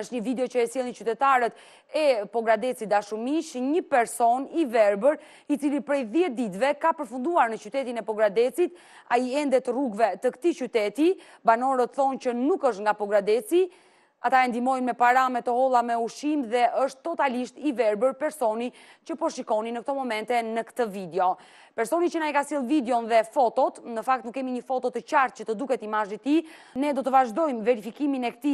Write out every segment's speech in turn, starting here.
është një video që e sjellin qytetarët e Pogradecit Dashumish, një person i verbër, i cili prej 10 ditëve ka përfunduar në qytetin e Pogradecit, ai ende të rrugëve të këtij qyteti, banorët thonë që nuk është nga Pogradeci. Ata e ndimojnë me parame të hola, me ushim dhe është totalisht i verber personi që po shikoni në këto momente në këtë video. Personi që na i ka sil videon dhe fotot, në fakt nuk kemi një foto të qartë që të duket imajë ti, ne do të vazhdojmë verifikimin e këti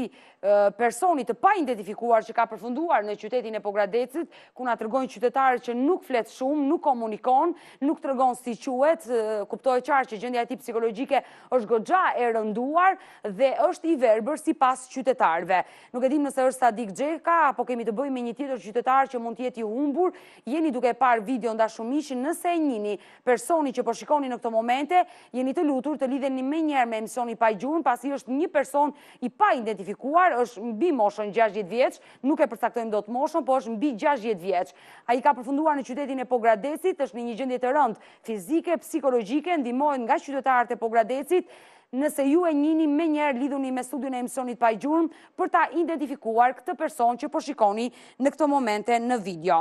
personi të pa identifikuar që ka përfunduar në qytetin e Pogradecit, ku na të rgonë qytetarë që nuk flet shumë, nuk komunikon, nuk të rgonë si quet, kuptoj qartë që gjendja ti psikologike është godja e rënduar dhe është i verber si pas qytetarve. Nuk e dim nëse është Sadik Xherka apo kemi të bëjmë me një tjetër qytetar që mund të jetë i humbur. Jeni duke parë video nda shumishin, nëse e personi që po shikoni në këtë momente, jeni të lutur të lidheni menjëherë me emisioni pa gjurmë, pasi është një person i pa identifikuar, është mbi moshën 60 vjeç, nuk e do dot moshën, por është mbi 60 vjeç. Ai ka përfunduar në qytetin e Pogradecit, është në një gjendje të rëndë fizike, psikologjike, ndihmohet nga qytetarët e Pogradecit nëse ju e njini me njerë lidhuni me studion e emisionit pa i gjurëm për ta identifikuar këtë person që përshikoni po në këto momente në video.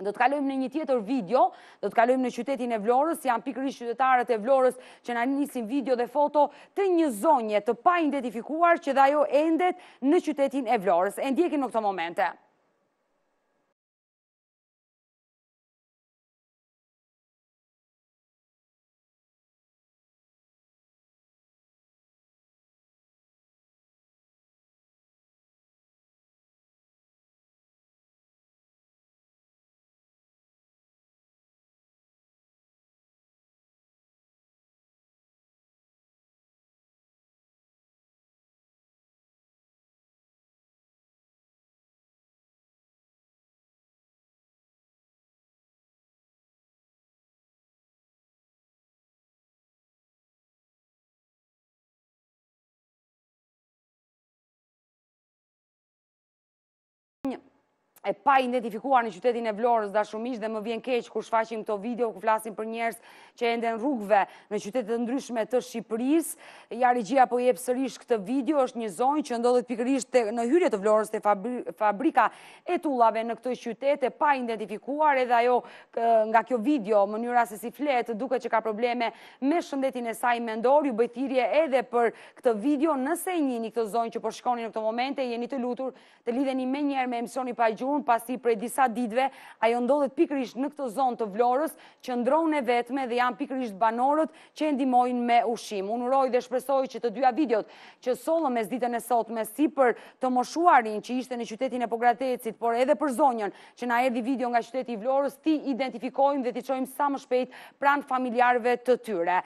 Do të kalujmë në një tjetër video, do të kalujmë në qytetin e Vlorës, janë pikëri qytetarët e Vlorës që në njësim video dhe foto të një zonje të pa identifikuar që dhe ajo endet në qytetin e Vlorës. E Endjekin në këto momente. e pa identifikuar në qytetin e Vlorës dhe shumisht dhe më vjen keq kur shfaqim këto video ku flasim për njerëz që e në rrugëve në qytetet ndryshme të Shqipërisë. Ja regjia po jep sërish këtë video, është një zonjë që ndodhet pikërisht te në hyrje të Vlorës te fabrika e tullave në këtë qytet e pa identifikuar edhe ajo nga kjo video, mënyra se si flet, duket që ka probleme me shëndetin e saj mendor, ju bëj thirrje edhe për këtë video, nëse e njihni këtë zonjë që po shkoni në këtë momente, jeni të lutur të lidheni menjëherë me emisionin pa Shkodrën, pasi prej disa ditve, ajo ndodhet pikrish në këto zonë të vlorës, që ndronë e vetme dhe janë pikrish banorët që e ndimojnë me ushim. Unë uroj dhe shpresoj që të dyja videot që solëm mes zditën e sot me si për të moshuarin që ishte në qytetin e pogratecit, por edhe për zonjën që na edhi video nga qyteti i vlorës, ti identifikojmë dhe ti qojmë sa më shpejt pranë familjarëve të tyre.